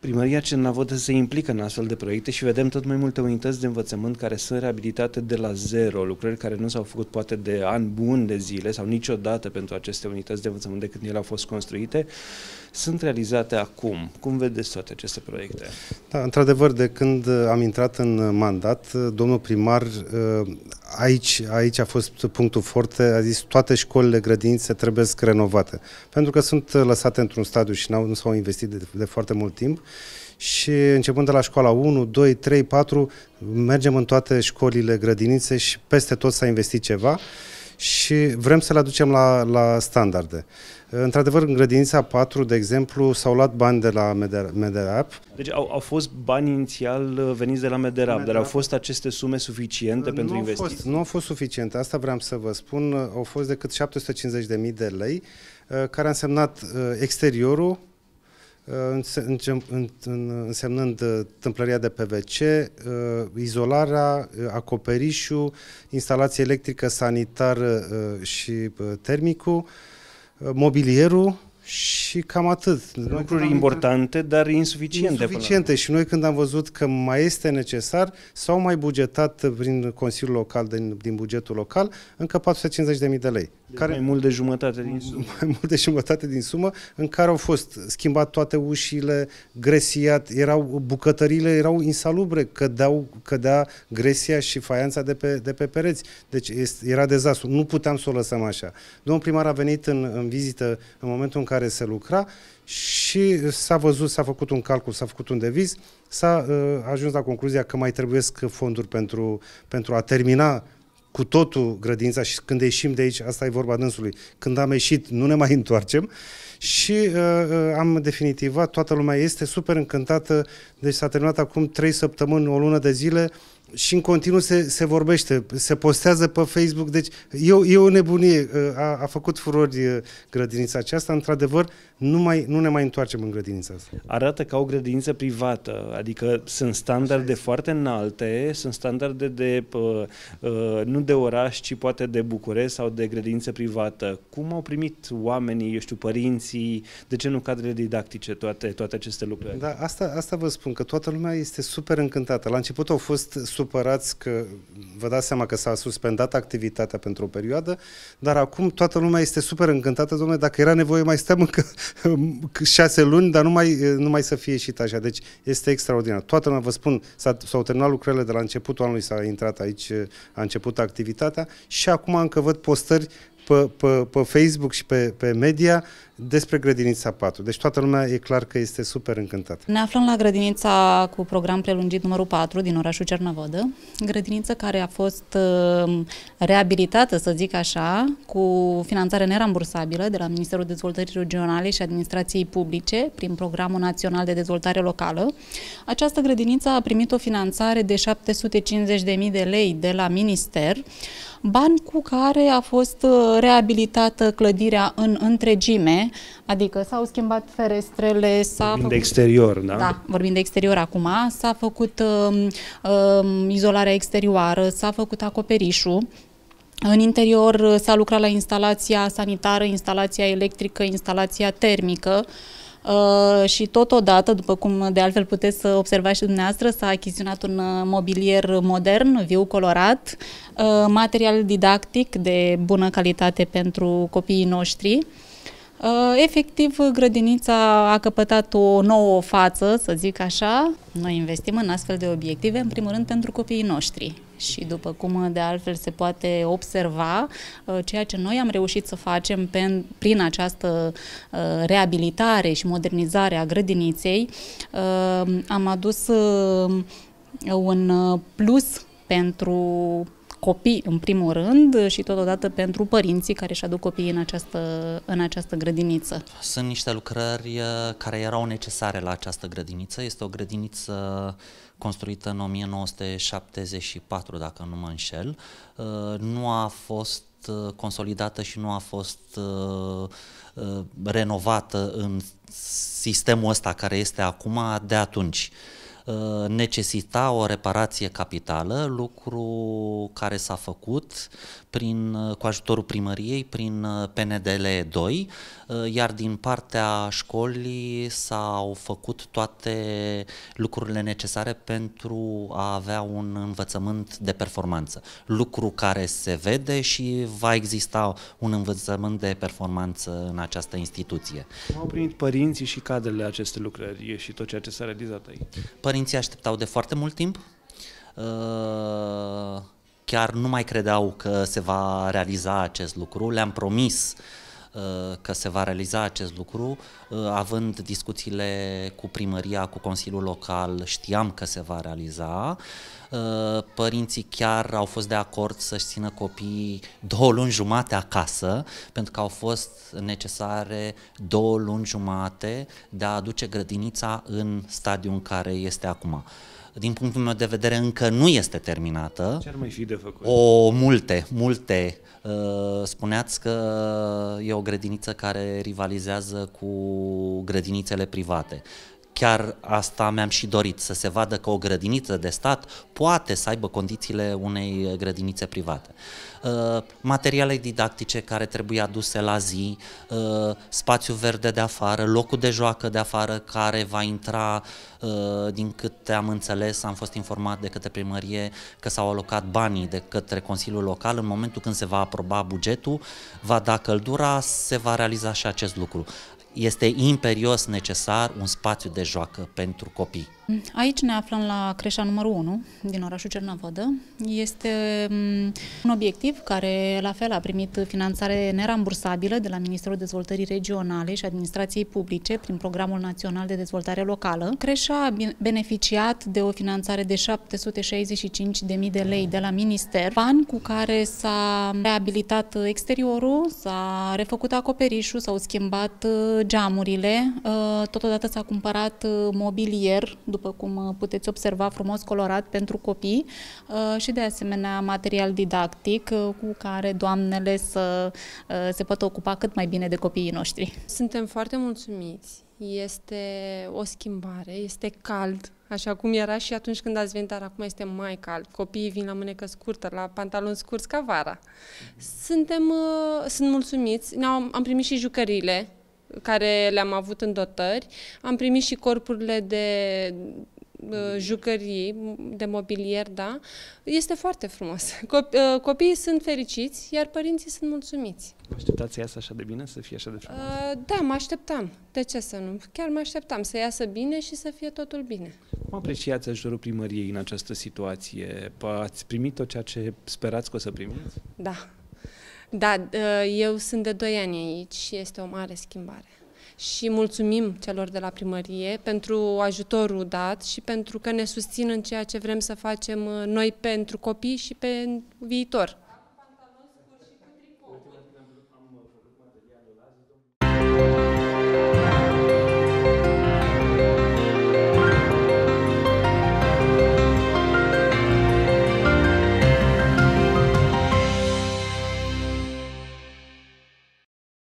Primăria Cernavodă se implică în astfel de proiecte și vedem tot mai multe unități de învățământ care sunt reabilitate de la zero, lucrări care nu s-au făcut poate de ani buni de zile sau niciodată pentru aceste unități de învățământ de când ele au fost construite sunt realizate acum. Cum vedeți toate aceste proiecte? Da, într-adevăr, de când am intrat în mandat, domnul primar, ă, aici, aici a fost punctul forte, a zis toate școlile grădinițe trebuie să renovate, pentru că sunt lăsate într-un stadiu și nu s-au investit de, de foarte mult timp și începând de la școala 1, 2, 3, 4, mergem în toate școlile grădinițe și peste tot s-a investit ceva și vrem să le aducem la, la standarde. Într-adevăr, în grădinița 4, de exemplu, s-au luat bani de la Mederap. Deci au, au fost bani inițial uh, veniți de la Mederap, dar au fost aceste sume suficiente nu pentru investiții? Fost, nu au fost suficiente, asta vreau să vă spun. Au fost decât 750.000 de lei, uh, care a însemnat uh, exteriorul, însemnând uh, tâmplăria de PVC, uh, izolarea, uh, acoperișul, instalație electrică, sanitară și termicul, mobilierul și cam atât. Lucruri importante, dar insuficiente. Insuficiente și noi când am văzut că mai este necesar, s-au mai bugetat prin Consiliul Local, din, din bugetul local, încă 450.000 de lei care, mai mult de jumătate din sumă. Mai mult de jumătate din sumă, în care au fost schimbat toate ușile, gresiat, erau, bucătările erau insalubre, cădeau, cădea gresia și faianța de pe, de pe pereți. Deci este, era dezastru. Nu puteam să o lăsăm așa. Domnul primar a venit în, în vizită în momentul în care se lucra și s-a văzut, s-a făcut un calcul, s-a făcut un deviz, s-a uh, ajuns la concluzia că mai trebuiesc fonduri pentru, pentru a termina cu totul grădința și când ieșim de aici, asta e vorba dânsului, când am ieșit nu ne mai întoarcem și uh, uh, am definitivat, toată lumea este super încântată, deci s-a terminat acum trei săptămâni, o lună de zile, și în continuu se, se vorbește, se postează pe Facebook, deci e, o, e o nebunie, ă, a, a făcut furori ă, grădinița aceasta, într-adevăr nu, mai, nu ne mai întoarcem în grădinița asta. Arată ca o grădiniță privată, adică sunt standarde foarte înalte, sunt standarde de, ă, nu de oraș, ci poate de București sau de grădiniță privată. Cum au primit oamenii, eu știu, părinții, de ce nu cadrele didactice, toate, toate aceste lucruri? Da, asta, asta vă spun, că toată lumea este super încântată. La început au fost supărați că vă dați seama că s-a suspendat activitatea pentru o perioadă, dar acum toată lumea este super încântată, domnule, dacă era nevoie mai stăm încă șase luni, dar nu mai, nu mai să fie ieșit așa. Deci este extraordinar. Toată lumea, vă spun, s-au terminat lucrările de la începutul anului, s-a intrat aici, a început activitatea și acum încă văd postări pe, pe, pe Facebook și pe, pe media despre Grădinița 4. Deci toată lumea e clar că este super încântată. Ne aflăm la Grădinița cu program prelungit numărul 4 din orașul Cernavodă. Grădiniță care a fost uh, reabilitată, să zic așa, cu finanțare nerambursabilă de la Ministerul Dezvoltării Regionale și Administrației Publice prin Programul Național de Dezvoltare Locală. Această grădiniță a primit o finanțare de 750.000 de lei de la Minister, bani cu care a fost uh, reabilitată clădirea în întregime, adică s-au schimbat ferestrele, s-a Vorbim făcut... de exterior, da? Da, vorbim de exterior acum, s-a făcut uh, uh, izolarea exterioară, s-a făcut acoperișul, în interior uh, s-a lucrat la instalația sanitară, instalația electrică, instalația termică, Uh, și totodată, după cum de altfel puteți să observați și dumneavoastră, s-a achiziționat un uh, mobilier modern, viu colorat, uh, material didactic de bună calitate pentru copiii noștri. Uh, efectiv, grădinița a căpătat o nouă față, să zic așa. Noi investim în astfel de obiective, în primul rând pentru copiii noștri. Și după cum de altfel se poate observa, uh, ceea ce noi am reușit să facem prin această uh, reabilitare și modernizare a grădiniței, am adus un plus pentru copii în primul rând și totodată pentru părinții care își aduc copiii în această, în această grădiniță. Sunt niște lucrări uh, care erau necesare la această grădiniță. Este o grădiniță uh, construită în 1974, dacă nu mă înșel. Uh, nu a fost consolidată și nu a fost renovată în sistemul ăsta care este acum de atunci. Uh, necesita o reparație capitală, lucru care s-a făcut prin, uh, cu ajutorul primăriei prin uh, PNDL 2, iar din partea școlii s-au făcut toate lucrurile necesare pentru a avea un învățământ de performanță, lucru care se vede și va exista un învățământ de performanță în această instituție. Cum au primit părinții și cadrele aceste lucrări și tot ceea ce s-a realizat aici? Părinții părinții așteptau de foarte mult timp. Uh, chiar nu mai credeau că se va realiza acest lucru. Le-am promis uh, Uh, că se va realiza acest lucru. Uh, având discuțiile cu primăria, cu Consiliul Local, știam că se va realiza. Uh, părinții chiar au fost de acord să-și țină copiii două luni jumate acasă, pentru că au fost necesare două luni jumate de a aduce grădinița în stadiul în care este acum din punctul meu de vedere, încă nu este terminată. Ce ar mai fi de făcut? O, multe, multe. Uh, spuneați că e o grădiniță care rivalizează cu grădinițele private chiar asta mi-am și dorit, să se vadă că o grădiniță de stat poate să aibă condițiile unei grădinițe private. Uh, materiale didactice care trebuie aduse la zi, uh, spațiu verde de afară, locul de joacă de afară care va intra, uh, din câte am înțeles, am fost informat de către primărie că s-au alocat banii de către Consiliul Local în momentul când se va aproba bugetul, va da căldura, se va realiza și acest lucru este imperios necesar un spațiu de joacă pentru copii. Aici ne aflăm la creșa numărul 1 din orașul Cernavodă. Este mm, un obiectiv care, la fel, a primit finanțare nerambursabilă de la Ministerul Dezvoltării Regionale și Administrației Publice prin Programul Național de Dezvoltare Locală. Creșa a beneficiat de o finanțare de 765.000 de lei de la Minister, bani cu care s-a reabilitat exteriorul, s-a refăcut acoperișul, s-au schimbat uh, geamurile, uh, totodată s-a cumpărat uh, mobilier, după după cum uh, puteți observa, frumos colorat pentru copii uh, și de asemenea material didactic uh, cu care doamnele să se pot ocupa cât mai bine de copiii noștri. Suntem foarte mulțumiți. Este o schimbare, este cald, așa cum era și atunci când ați venit, dar acum este mai cald. Copiii vin la mânecă scurtă, la pantaloni scurți ca vara. Suntem, sunt mulțumiți, am, am primit și jucăriile, care le-am avut în dotări. Am primit și corpurile de uh, jucării, de mobilier, da, este foarte frumos. Uh, copiii sunt fericiți, iar părinții sunt mulțumiți. Mă așteptați să iasă așa de bine, să fie așa de frumos? Uh, da, mă așteptam. De ce să nu? Chiar mă așteptam să iasă bine și să fie totul bine. Cum apreciați ajutorul primăriei în această situație? Ați primit tot ceea ce sperați că o să primiți? Da, da, eu sunt de 2 ani aici și este o mare schimbare. Și mulțumim celor de la primărie pentru ajutorul dat și pentru că ne susțin în ceea ce vrem să facem uh, noi pentru copii și pe viitor.